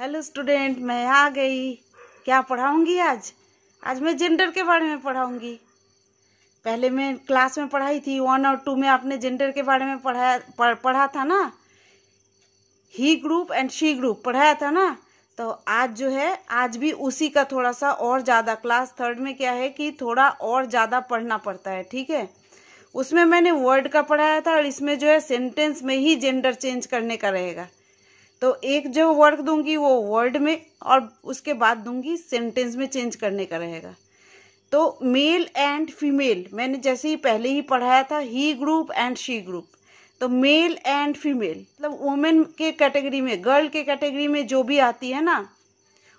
Hello student मैं आ गई क्या पढ़ाऊंगी आज आज मैं जेंडर के बारे में पढ़ाऊंगी पहले मैं क्लास में पढ़ाई थी वन और टू में आपने जेंडर के बारे में पढ़ाया पढ़ा था ना he group and she group पढ़ाया था ना तो आज जो है आज भी उसी का थोड़ा सा और ज़्यादा क्लास थर्ड में क्या है कि थोड़ा और ज़्यादा पढ़ना पड़ता है ठीक है उसमें मैंने वर्ड का पढ़ाया था और इसमें जो है सेंटेंस में ही जेंडर चेंज करने का रहेगा तो एक जो वर्क दूंगी वो वर्ड में और उसके बाद दूंगी सेंटेंस में चेंज करने का रहेगा तो मेल एंड फीमेल मैंने जैसे ही पहले ही पढ़ाया था he group and she group तो मेल एंड फीमेल मतलब वुमेन के कैटेगरी में गर्ल के कैटेगरी में जो भी आती है ना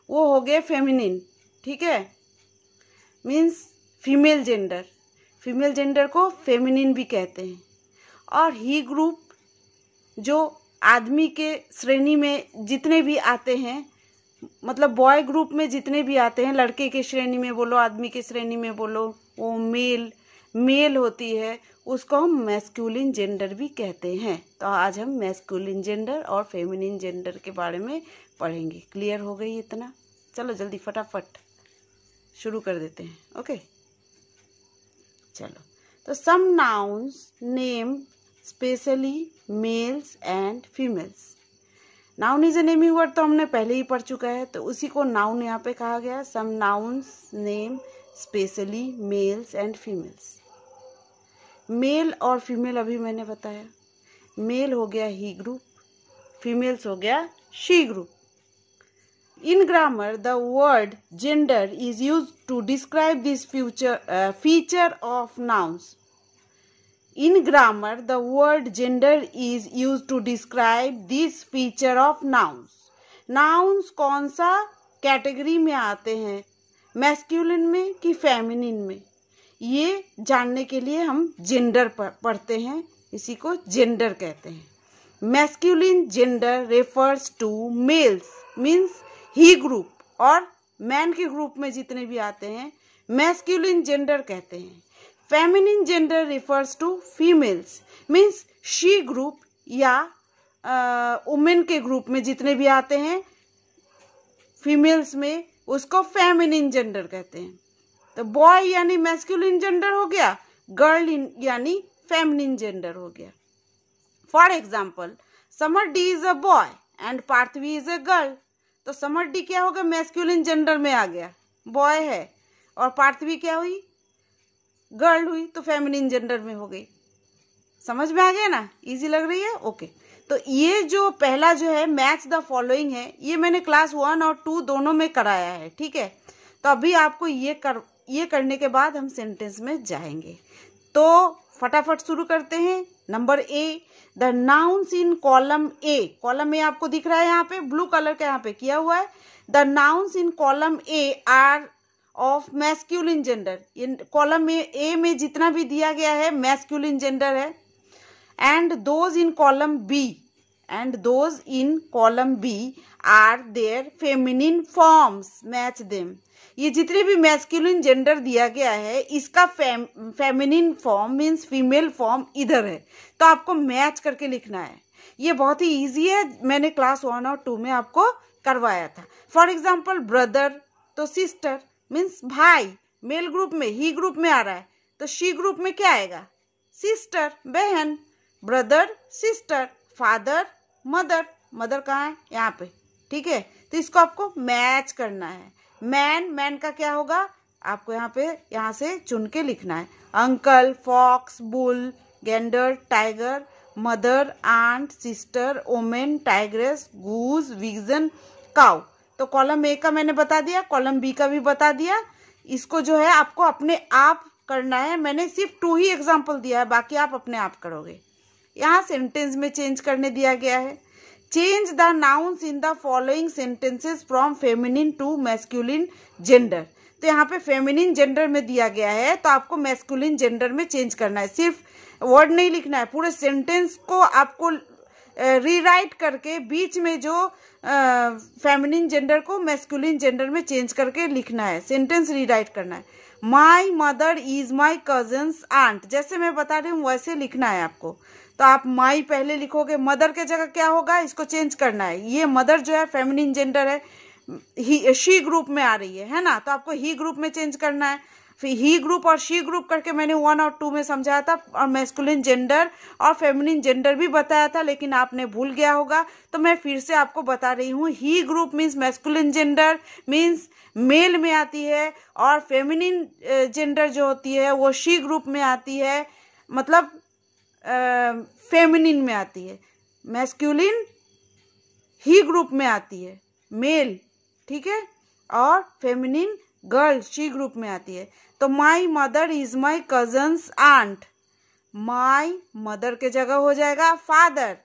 वो हो गए फेमिनिन ठीक है means female gender female gender को फेमिनिन भी कहते हैं और ही ग्रुप जो आदमी के श्रेणी में जितने भी आते हैं मतलब बॉय ग्रुप में जितने भी आते हैं लड़के के श्रेणी में बोलो आदमी के श्रेणी में बोलो वो मेल मेल होती है उसको हम मैस्कुलिन जेंडर भी कहते हैं तो आज हम मैस्कुलिन जेंडर और फेमिनिन जेंडर के बारे में पढ़ेंगे क्लियर हो गई इतना चलो जल्दी फटाफट शुरू कर देते हैं ओके चलो तो some nouns name specially males and females noun is a naming word तो हमने पहले ही पढ़ चुका है तो उसी को नाउन यहाँ पे कहा गया some nouns name specially males and females male और फीमेल अभी मैंने बताया मेल हो गया ही ग्रुप फीमेल्स हो गया she group in grammar the word gender is use to describe this future feature of nouns in grammar the word gender is use to describe this feature of nouns nouns कौन सा category में आते हैं masculine में कि feminine में ये जानने के लिए हम जेंडर पढ़ते हैं इसी को जेंडर कहते हैं masculine gender refers to males means he group और मैन के ग्रुप में जितने भी आते हैं मैस्कुलिन जेंडर कहते हैं feminine gender refers to females means she group या वुमेन के ग्रुप में जितने भी आते हैं फीमेल्स में उसको फेमिनिन जेंडर कहते हैं तो बॉय यानी मैस्कुलिन जेंडर हो गया गर्ल यानी फेमिनिन जेंडर हो गया for example Samar D is a boy and Parthvi is a girl तो समर डी क्या होगा मैस्कुलिन जेंडर में आ गया बॉय है और पार्थवी क्या हुई गर्ल हुई तो फेमिनिन जेंडर में हो गई समझ में आ गया ना इजी लग रही है ओके तो ये जो पहला जो है मैच द फॉलोइंग है ये मैंने क्लास वन और टू दोनों में कराया है ठीक है तो अभी आपको ये कर ये करने के बाद हम सेंटेंस में जाएंगे तो फटाफट शुरू करते हैं number A the nouns in column A column A आपको दिख रहा है यहाँ पे ब्लू कलर का यहाँ पे किया हुआ है the nouns in column A are of masculine gender in column में ए में जितना भी दिया गया है मैस्क्यूलिन जेंडर है and those in column B and those in column B are their feminine forms match them ये जितने भी मैस्क्यूलिन जेंडर दिया गया है इसका feminine form means female form इधर है तो आपको मैच करके लिखना है ये बहुत ही इजी है मैंने क्लास वन और टू में आपको करवाया था फॉर एग्जाम्पल ब्रदर तो सिस्टर मीन्स भाई मेल ग्रुप में ही ग्रुप में आ रहा है तो शी ग्रुप में क्या आएगा सिस्टर बहन brother sister father mother mother कहाँ है यहाँ पे ठीक है तो इसको आपको मैच करना है मैन मैन का क्या होगा आपको यहाँ पे यहाँ से चुन के लिखना है uncle fox bull gander tiger mother aunt sister women tigress goose vixen cow तो कॉलम ए का मैंने बता दिया कॉलम बी का भी बता दिया इसको जो है आपको अपने आप करना है मैंने सिर्फ टू ही एग्जाम्पल दिया है बाकी आप अपने आप करोगे यहाँ सेंटेंस में चेंज करने दिया गया है change the nouns in the following sentences from feminine to masculine gender तो यहाँ पे फेमिनिन जेंडर में दिया गया है तो आपको मैस्कुलिन जेंडर में चेंज करना है सिर्फ वर्ड नहीं लिखना है पूरे सेंटेंस को आपको रीराइट करके बीच में जो फेमिनिन जेंडर को मैस्कुलिन जेंडर में चेंज करके लिखना है सेंटेंस रीराइट करना है my mother is my cousin's aunt जैसे मैं बता रही हूँ वैसे लिखना है आपको तो आप माई पहले लिखोगे मदर के जगह क्या होगा इसको चेंज करना है ये मदर जो है फेमिनिन जेंडर है ही शी ग्रुप में आ रही है है ना तो आपको ही ग्रुप में चेंज करना है फिर ही ग्रुप और शी ग्रुप करके मैंने वन और टू में समझाया था और मेस्कुलिन जेंडर और फेमिनिन जेंडर भी बताया था लेकिन आपने भूल गया होगा तो मैं फिर से आपको बता रही हूँ he group means masculine gender means male में आती है और फेमिनिन जेंडर जो होती है वो शी ग्रुप में आती है मतलब फेमिनिन में आती है मेस्क्यूलिन ही ग्रुप में आती है मेल ठीक है और फेमिनिन गर्ल शी ग्रुप में आती है तो my mother is my cousin's aunt my mother के जगह हो जाएगा फादर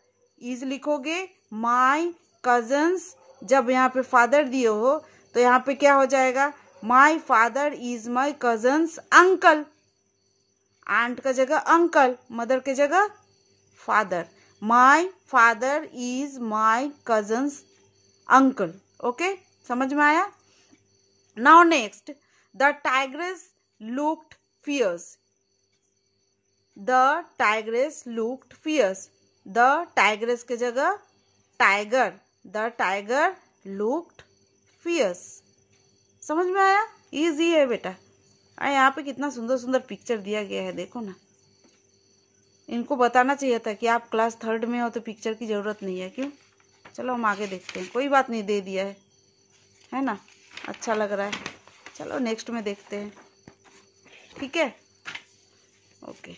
इज लिखोगे माई कजन्स जब यहाँ पे फादर दिए हो तो यहाँ पे क्या हो जाएगा my father is my cousin's uncle aunt का जगह अंकल मदर के जगह father my father is my cousin's uncle okay समझ में आया now next the tigress looked fierce. The tigress looked fierce. The tigress के जगह tiger. The tiger looked fierce. समझ में आया easy है बेटा और यहाँ pe कितना सुंदर सुंदर पिक्चर दिया गया है देखो ना इनको बताना चाहिए था कि आप क्लास थर्ड में हो तो पिक्चर की ज़रूरत नहीं है क्यों चलो हम आगे देखते हैं कोई बात नहीं दे दिया है है ना अच्छा लग रहा है चलो नेक्स्ट में देखते हैं ठीक है ओके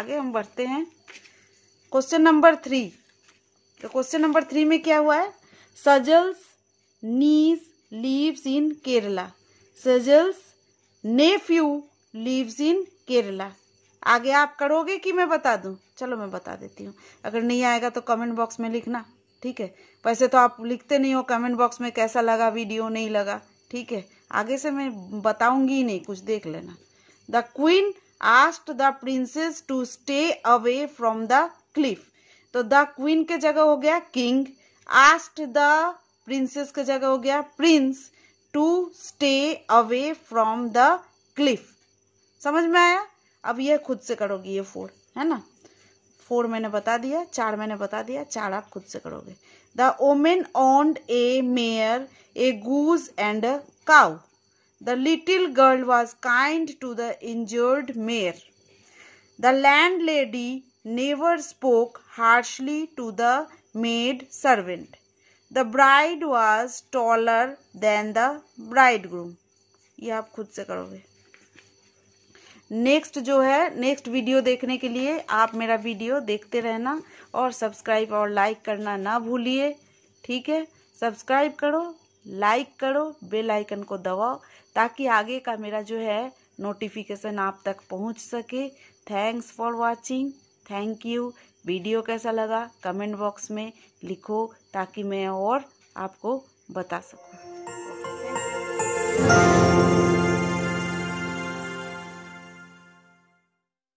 आगे हम बढ़ते हैं क्वेश्चन नंबर थ्री तो क्वेश्चन नंबर थ्री में क्या हुआ है Sajal's niece lives in Kerala Sajal's nephew lives in Kerala आगे आप करोगे कि मैं बता दूं चलो मैं बता देती हूँ अगर नहीं आएगा तो कमेंट बॉक्स में लिखना ठीक है वैसे तो आप लिखते नहीं हो कमेंट बॉक्स में कैसा लगा वीडियो नहीं लगा ठीक है आगे से मैं बताऊंगी ही नहीं कुछ देख लेना The queen asked the princess to stay away from the cliff. तो द क्वीन के जगह हो गया किंग आस्ट द प्रिंसेस के जगह हो गया prince to stay away from the cliff समझ में आया अब ये खुद से करोगे ये फोर है ना फोर मैंने बता दिया चार मैंने बता दिया चार आप खुद से करोगे the woman owned a mare a goose and a cow The little girl was kind to the injured mare. The landlady never spoke harshly to the maid servant. the bride was taller than the bridegroom ye aap khud se karoge next जो है next video देखने के लिए आप मेरा video देखते रहना और सब्सक्राइब और लाइक करना ना भूलिए ठीक है सब्सक्राइब करो लाइक करो बेल आइकन को दबाओ ताकि आगे का मेरा जो है नोटिफिकेशन आप तक पहुंच सके thanks for watching thank you video कैसा लगा कमेंट बॉक्स में लिखो ताकि मैं और आपको बता सकूँ